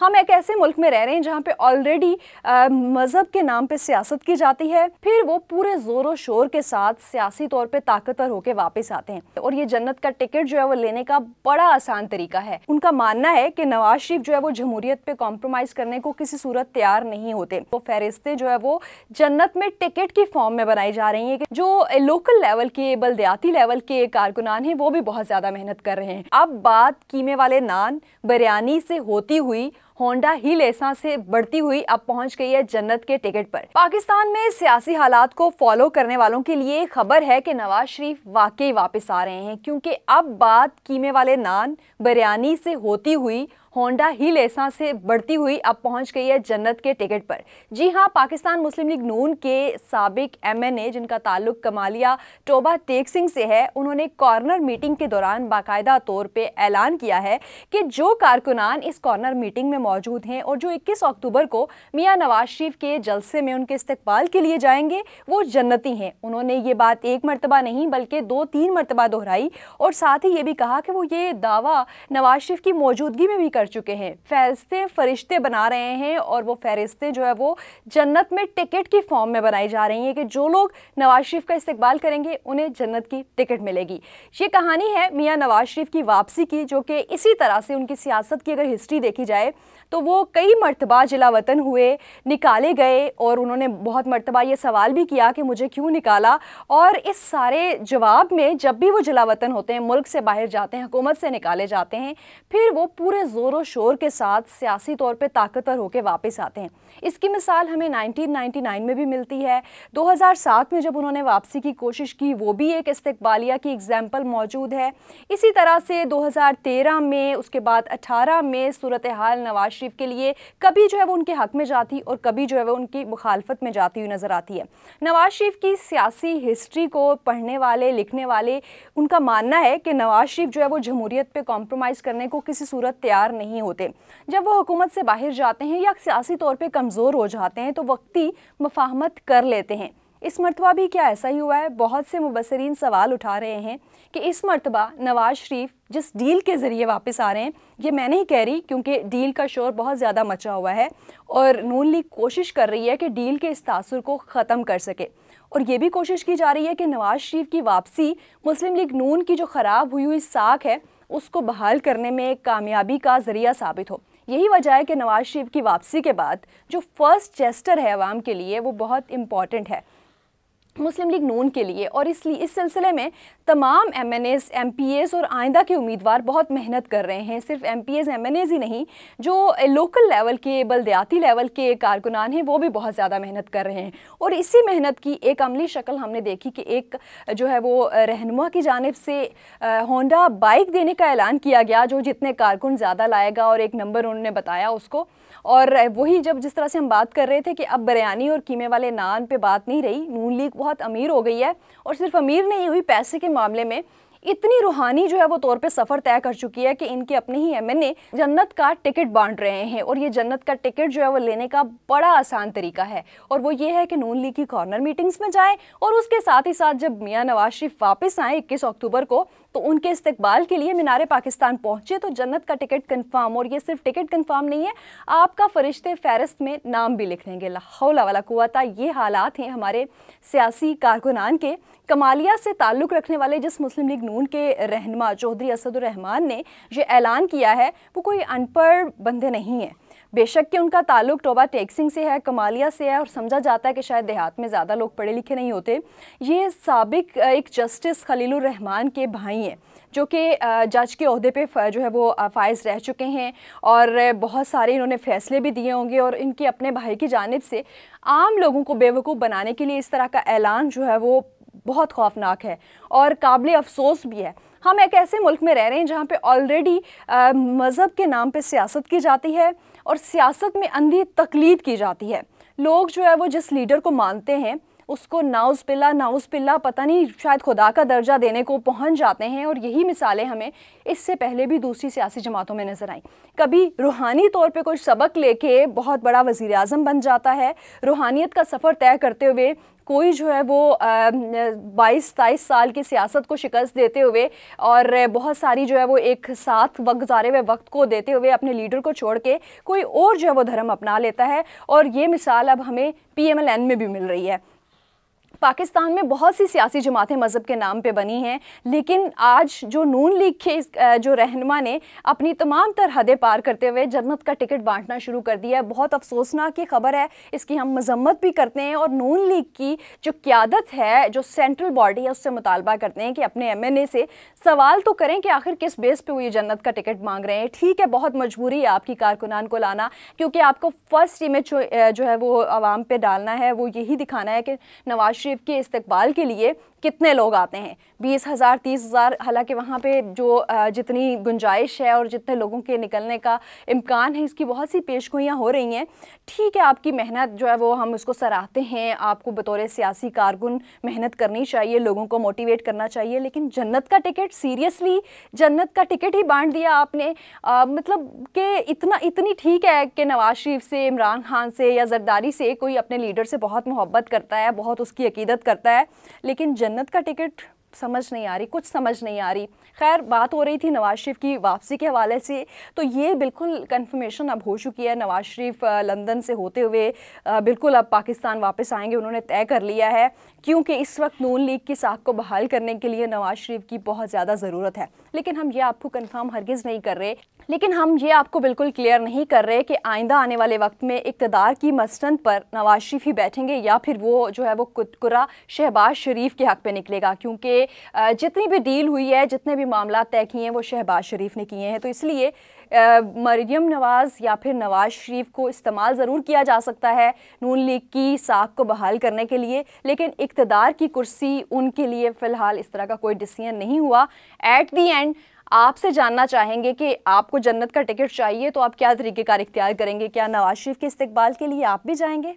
हम हाँ, एक ऐसे मुल्क में रह रहे हैं जहाँ पे ऑलरेडी मज़हब के नाम पे सियासत की जाती है फिर वो पूरे ज़ोर शोर के साथ सियासी तौर पे ताकतवर होकर वापस आते हैं और ये जन्नत का टिकट जो है वो लेने का बड़ा आसान तरीका है उनका मानना है कि नवाज शरीफ जो है वो जमहूरियत पे कॉम्प्रोमाइज़ करने को किसी सूरत तैयार नहीं होते वो फहरिस्तें जो है वो जन्नत में टिकट की फॉर्म में बनाई जा रही हैं जो लोकल लेवल के बलदयाती लेवल के कारकुनान हैं वो भी बहुत ज़्यादा मेहनत कर रहे हैं अब बात कीमे वाले नान बिरयानी से होती हुई होंडा ही लेसा से बढ़ती हुई अब पहुंच गई है जन्नत के टिकट पर पाकिस्तान में सियासी हालात को फॉलो करने वालों के लिए खबर है कि नवाज शरीफ वाकई वापस आ रहे हैं क्योंकि अब बात कीमे वाले नान बिरयानी से होती हुई होंडा ही लेसा से बढ़ती हुई अब पहुंच गई है जन्नत के टिकट पर जी हां पाकिस्तान मुस्लिम लीग नून के सबक एमएनए जिनका ताल्लुक कमालिया टोबा तेग सिंह से है उन्होंने कॉर्नर मीटिंग के दौरान बाकायदा तौर पर ऐलान किया है कि जो कारकुनान इस कॉर्नर मीटिंग में मौजूद हैं और जो इक्कीस अक्टूबर को मियाँ नवाज शरीफ के जलसे में उनके इस्तेबाल के लिए जाएंगे वो जन्नती हैं उन्होंने ये बात एक मरतबा नहीं बल्कि दो तीन मरतबा दोहराई और साथ ही ये भी कहा कि वो ये दावा नवाज शरीफ की मौजूदगी में भी कर कर चुके हैं फहरिस्तें फरिश्ते बना रहे हैं और वो फहरिस्तें जो है वो जन्नत में टिकट की फॉर्म में बनाई जा रही हैं कि जो लोग नवाज शरीफ का इस्तेबाल करेंगे उन्हें जन्नत की टिकट मिलेगी ये कहानी है मियाँ नवाज शरीफ की वापसी की जो कि इसी तरह से उनकी सियासत की अगर हिस्ट्री देखी जाए तो वो कई मरतबा जिला वतन हुए निकाले गए और उन्होंने बहुत मरतबा ये सवाल भी किया कि मुझे क्यों निकाला और इस सारे जवाब में जब भी वो जिला वतन होते हैं मुल्क से बाहर जाते हैं हुकूमत से निकाले जाते हैं फिर वो पूरे ज़ोर जोरों शोर के साथ सियासी तौर पर ताकतवर होकर वापस आते हैं इसकी मिसाल हमें 1999 में भी मिलती है 2007 में जब उन्होंने वापसी की कोशिश की वो भी एक इस्तबालिया की एग्जाम्पल मौजूद है इसी तरह से 2013 में उसके बाद 18 में सूरत हाल नवाज शरीफ के लिए कभी जो है वो उनके हक में जाती और कभी जो है वो उनकी मुखालफत में जाती हुई नज़र आती है नवाज शरीफ की सियासी हिस्ट्री को पढ़ने वाले लिखने वाले उनका मानना है कि नवाज शरीफ जो है वो जमहूरियत पर कॉम्प्रोमाइज़ करने को किसी सूरत तैयार नहीं होते जब वो हुकूमत से बाहर जाते हैं या सियासी तौर पर कमज़ोर हो जाते हैं तो वक्ती मफाहमत कर लेते हैं इस मरतबा भी क्या ऐसा ही हुआ है बहुत से मुबसरीन सवाल उठा रहे हैं कि इस मरतबा नवाज़ शरीफ जिस डील के ज़रिए वापस आ रहे हैं ये मैं नहीं कह रही क्योंकि डील का शोर बहुत ज़्यादा मचा हुआ है और नून लीग कोशिश कर रही है कि डील के इस तासर को ख़त्म कर सके और ये भी कोशिश की जा रही है कि नवाज़ शरीफ की वापसी मुस्लिम लीग नून की जो ख़राब हुई हुई साख है उसको बहाल करने में एक कामयाबी का जरिया साबित हो यही वजह है कि नवाज शरीफ की वापसी के बाद जो फर्स्ट चेस्टर है आवाम के लिए वो बहुत इम्पॉर्टेंट है मुस्लिम लीग नून के लिए और इसलिए इस सिलसिले में तमाम M N S M P S और आइंदा के उम्मीदवार बहुत मेहनत कर रहे हैं सिर्फ M P S M N S ही नहीं जो लोकल लेवल के बलदयाती लेवल के कारकुनान हैं वो भी बहुत ज़्यादा मेहनत कर रहे हैं और इसी मेहनत की एक अमली शक्ल हमने देखी कि एक जो है वो रहनुमा की जानब से होंडा बाइक देने का ऐलान किया गया जो जितने कारकुन ज़्यादा लाएगा और एक नंबर उन्होंने बताया उसको और वही जब जिस तरह से हम बात कर रहे थे कि अब बिरयानी और कीमे वाले नान पे बात नहीं रही नून लीग बहुत अमीर हो गई है और सिर्फ अमीर नहीं हुई पैसे के मामले में इतनी रूहानी जो है वो तौर पे सफ़र तय कर चुकी है कि इनके अपने ही एम जन्नत का टिकट बांट रहे हैं और ये जन्नत का टिकट जो है वो लेने का बड़ा आसान तरीका है और वो ये है कि नून लीग की कॉर्नर मीटिंग्स में जाएं और उसके साथ ही साथ जब मियाँ नवाज शरीफ वापस आएँ इक्कीस अक्टूबर को तो उनके इस्तकबाल के लिए मीनार पाकिस्तान पहुँचे तो जन्नत का टिकट कन्फर्म और ये सिर्फ टिकट कन्फर्म नहीं है आपका फरिश्ते फहरस्त में नाम भी लिख लेंगे लाहौल वाला कुआता ये हालात हैं हमारे सियासी कारकुनान के कमालिया से ताल्लुक़ रखने वाले जिस मुस्लिम लीग नून के रहनमा चौधरी असदुररहमान ने यह ऐलान किया है वो कोई अनपढ़ बंदे नहीं हैं बेशक कि उनका ताल्लुक टोबा टेक्सिंग से है कमालिया से है और समझा जाता है कि शायद देहात में ज़्यादा लोग पढ़े लिखे नहीं होते ये सबक एक जस्टिस खलील रहमान के भाई हैं जो कि जज के अहदे पे जो है वो फायज रह चुके हैं और बहुत सारे इन्होंने फैसले भी दिए होंगे और इनके अपने भाई की जानब से आम लोगों को बेवकूफ़ बनाने के लिए इस तरह का ऐलान जो है वो बहुत खौफनाक है और काबिल अफसोस भी है हम एक ऐसे मुल्क में रह रहे हैं जहाँ पे ऑलरेडी मज़हब के नाम पे सियासत की जाती है और सियासत में अंधी तकलीद की जाती है लोग जो है वो जिस लीडर को मानते हैं उसको नाउस पिल्ला नाउस पिल्ला पता नहीं शायद खुदा का दर्जा देने को पहुंच जाते हैं और यही मिसालें हमें इससे पहले भी दूसरी सियासी जमातों में नज़र आई कभी रूहानी तौर पे कोई सबक लेके बहुत बड़ा वज़ी अजम बन जाता है रूहानियत का सफ़र तय करते हुए कोई जो है वो बाईस तेईस साल की सियासत को शिकस्त देते हुए और बहुत सारी जो है वो एक साथ वक्त गुजारे हुए वक्त को देते हुए अपने लीडर को छोड़ के कोई और जो है वो धर्म अपना लेता है और ये मिसाल अब हमें पी में भी मिल रही है पाकिस्तान में बहुत सी सियासी जमातें मज़हब के नाम पे बनी हैं लेकिन आज जो नून लीग के जो रहनमा ने अपनी तमाम तरहदें पार करते हुए जन्नत का टिकट बांटना शुरू कर दिया है बहुत अफसोसनाक की खबर है इसकी हम मजम्मत भी करते हैं और नून लीग की जो क्यादत है जो सेंट्रल बॉडी है उससे मुतालबा करते हैं कि अपने एम एन ए से सवाल तो करें कि आखिर किस बेस पर वो ये जन्नत का टिकट मांग रहे हैं ठीक है बहुत मजबूरी है आपकी कारकुनान को लाना क्योंकि आपको फर्स्ट इमेज जो है वो आवाम पर डालना है वो यही दिखाना है कि नवाज शिव के इस्तकबाल के लिए कितने लोग आते हैं बीस हज़ार तीस हज़ार हालाँकि वहाँ पे जो जितनी गुंजाइश है और जितने लोगों के निकलने का इम्कान है इसकी बहुत सी पेशगोइयाँ हो रही हैं ठीक है आपकी मेहनत जो है वो हम उसको सराहते हैं आपको बतौर सियासी कारकुन मेहनत करनी चाहिए लोगों को मोटिवेट करना चाहिए लेकिन जन्नत का टिकट सीरियसली जन्नत का टिकट ही बांट दिया आपने आ, मतलब कि इतना इतनी ठीक है कि नवाज शरीफ से इमरान खान से या जरदारी से कोई अपने लीडर से बहुत मोहब्बत करता है बहुत उसकी अकीदत करता है लेकिन जन्नत जन्नत का टिकट समझ नहीं आ रही कुछ समझ नहीं आ रही खैर बात हो रही थी नवाज शरीफ की वापसी के हवाले से तो ये बिल्कुल कंफर्मेशन अब हो चुकी है नवाज शरीफ लंदन से होते हुए बिल्कुल अब पाकिस्तान वापस आएंगे उन्होंने तय कर लिया है क्योंकि इस वक्त नून लीग की साख को बहाल करने के लिए नवाज शरीफ की बहुत ज़्यादा ज़रूरत है लेकिन हम ये आपको कन्फर्म हरगिज़ नहीं कर रहे लेकिन हम ये आपको बिल्कुल क्लियर नहीं कर रहे कि आइंदा आने वाले वक्त में इकतदार की मसनद पर नवाज शरीफ ही बैठेंगे या फिर वो जो है वो कुतकुरा शहबाज शरीफ के हक पे निकलेगा क्योंकि जितनी भी डील हुई है जितने भी मामला तय किए हैं वो शहबाज शरीफ ने किए हैं तो इसलिए मरियम नवाज़ या फिर नवाज़ शरीफ को इस्तेमाल ज़रूर किया जा सकता है नून लीग की साख को बहाल करने के लिए लेकिन इकतदार की कुर्सी उनके लिए फ़िलहाल इस तरह का कोई डिसीजन नहीं हुआ एट दी एंड आपसे जानना चाहेंगे कि आपको जन्नत का टिकट चाहिए तो आप क्या तरीक़ेकार इख्तियार करेंगे क्या नवाज शरीफ के इस्तबाल के लिए आप भी जाएंगे